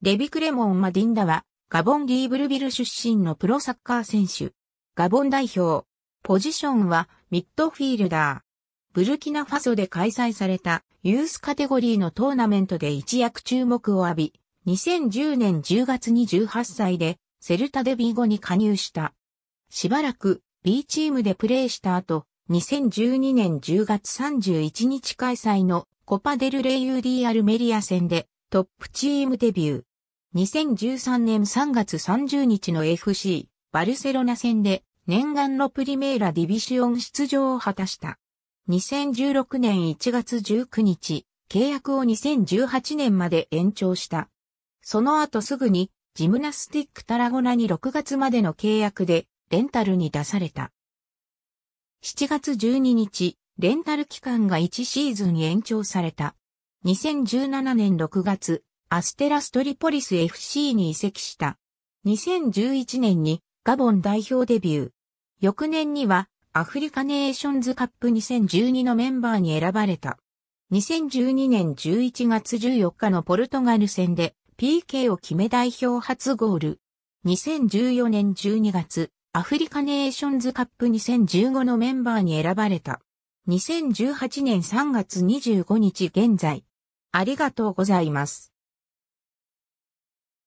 デビクレモン・マディンダは、ガボン・リーブルビル出身のプロサッカー選手。ガボン代表。ポジションは、ミッドフィールダー。ブルキナファソで開催されたユースカテゴリーのトーナメントで一躍注目を浴び、2010年10月に18歳でセルタデビーゴに加入した。しばらく B チームでプレーした後、2012年10月31日開催のコパデルレイユーディアルメリア戦でトップチームデビュー。2013年3月30日の FC バルセロナ戦で念願のプリメーラディビシオン出場を果たした。2016年1月19日、契約を2018年まで延長した。その後すぐにジムナスティックタラゴナに6月までの契約でレンタルに出された。7月12日、レンタル期間が1シーズン延長された。2017年6月、アステラストリポリス FC に移籍した。2011年にガボン代表デビュー。翌年にはアフリカネーションズカップ2012のメンバーに選ばれた。2012年11月14日のポルトガル戦で PK を決め代表初ゴール。2014年12月、アフリカネーションズカップ2015のメンバーに選ばれた。2018年3月25日現在。ありがとうございます。